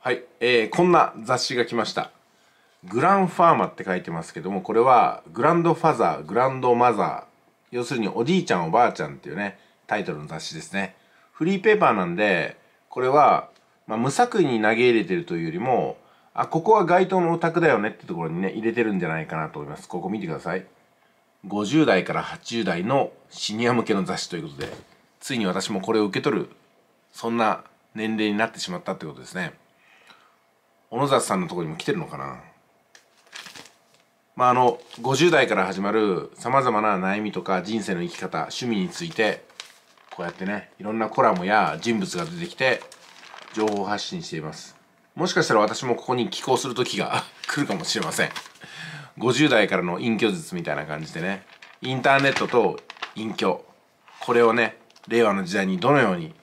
はい、えー、こんな雑誌が来ましたグランファーマって書いてますけどもこれはグランドファザーグランドマザー要するにおじいちゃんおばあちゃんっていうねタイトルの雑誌ですねフリーペーパーなんでこれは、まあ、無作為に投げ入れてるというよりもあここは街頭のお宅だよねってところにね入れてるんじゃないかなと思いますここ見てください50代から80代のシニア向けの雑誌ということでついに私もこれを受け取るそんな年齢になってしまったってことですね小野里さんのとこにも来てるのかなまああの50代から始まるさまざまな悩みとか人生の生き方趣味についてこうやってねいろんなコラムや人物が出てきて情報発信していますもしかしたら私もここに寄稿する時が 来るかもしれません50代からの隠居術みたいな感じでねインターネットと隠居これをね令和の時代にどのように、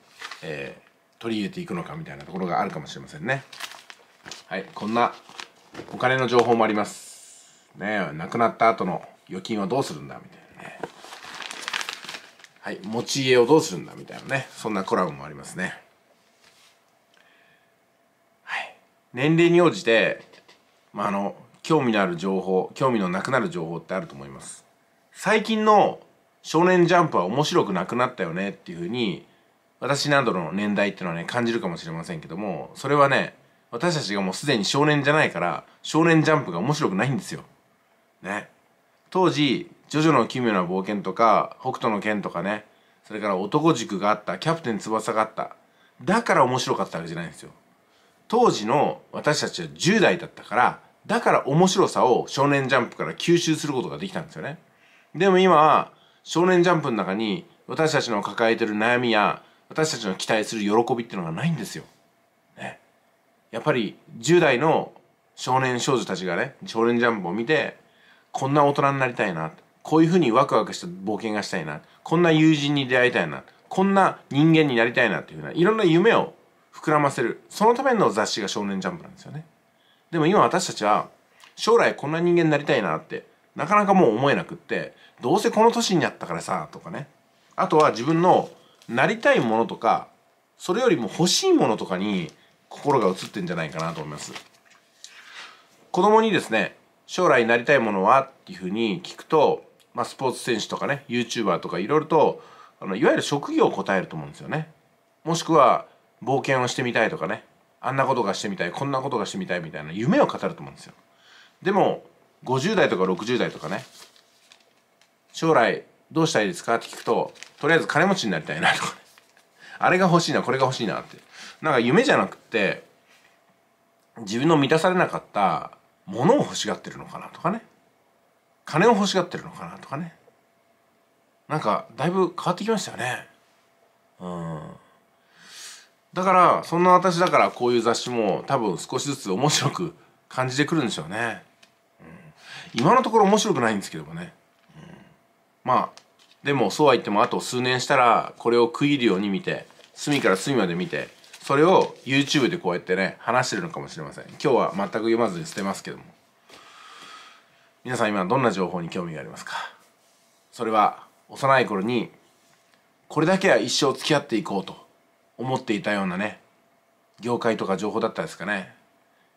えー、取り入れていくのかみたいなところがあるかもしれませんね。はいこんなお金の情報もありますね亡くなった後の預金はどうするんだみたいなねはい持ち家をどうするんだみたいなねそんなコラムもありますねはい年齢に応じてまああの興味のある情報興味のなくなる情報ってあると思います最近の少年ジャンプは面白くなくなったよねっていうふうに私などの年代っていうのはね感じるかもしれませんけどもそれはね私たちがもうすでに少年じゃないから少年ジャンプが面白くないんですよ。ね。当時「ジョジョの奇妙な冒険」とか「北斗の拳」とかねそれから「男塾」があった「キャプテン翼」があっただから面白かったわけじゃないんですよ。当時の私たちは10代だったからだから面白さを少年ジャンプから吸収することができたんですよね。でも今は、少年ジャンプの中に私たちの抱えてる悩みや私たちの期待する喜びっていうのがないんですよ。やっぱり10代の少年少女たちがね少年ジャンプを見てこんな大人になりたいなこういうふうにワクワクした冒険がしたいなこんな友人に出会いたいなこんな人間になりたいなっていうふうないろんな夢を膨らませるそのための雑誌が「少年ジャンプ」なんですよねでも今私たちは将来こんな人間になりたいなってなかなかもう思えなくってどうせこの年になったからさとかねあとは自分のなりたいものとかそれよりも欲しいものとかに心が映ってんじゃないかなと思います子供にですね将来なりたいものはっていうふうに聞くと、まあ、スポーツ選手とかね YouTuber とかいろいろとあのいわゆる職業を答えると思うんですよねもしくは冒険をしてみたいとかねあんなことがしてみたいこんなことがしてみたいみたいな夢を語ると思うんですよでも50代とか60代とかね将来どうしたいですかって聞くととりあえず金持ちになりたいなとかねあれが欲しいなこれが欲しいなってなんか夢じゃなくて自分の満たされなかったものを欲しがってるのかなとかね金を欲しがってるのかなとかねなんかだいぶ変わってきましたよねうんだからそんな私だからこういう雑誌も多分少しずつ面白く感じてくるんでしょうね、うん、今のところ面白くないんですけどもね、うん、まあでもそうは言ってもあと数年したらこれを食い入るように見て隅から隅まで見てそれを YouTube でこうやってね話してるのかもしれません今日は全く読まずに捨てますけども皆さん今どんな情報に興味がありますかそれは幼い頃にこれだけは一生付き合っていこうと思っていたようなね業界とか情報だったですかね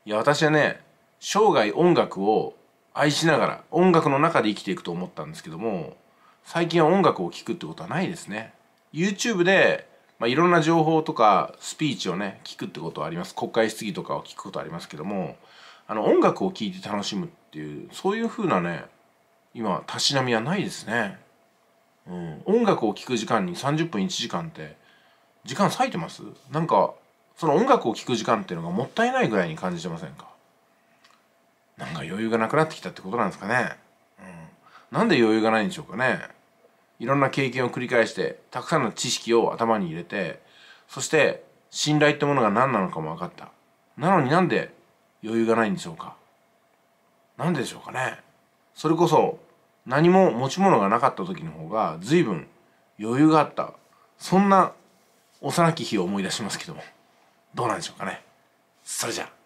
いや私はね生涯音楽を愛しながら音楽の中で生きていくと思ったんですけども最近は音楽を聴くってことはないですね YouTube で、まあ、いろんな情報とかスピーチをね聞くってことはあります国会質疑とかを聞くことはありますけどもあの音楽を聴いて楽しむっていうそういう風なね今たしなみはないですね、うん、音楽を聴く時間に30分1時間って時間割いてますなんかその音楽を聴く時間っていうのがもったいないぐらいに感じてませんかなんか余裕がなくなってきたってことなんですかね、うん、なんで余裕がないんでしょうかねいろんな経験を繰り返してたくさんの知識を頭に入れてそして信頼ってものが何なのかも分かったなのになんで余裕がないんでしょうか何ででしょうかねそれこそ何も持ち物がなかった時の方が随分余裕があったそんな幼き日を思い出しますけどもどうなんでしょうかねそれじゃあ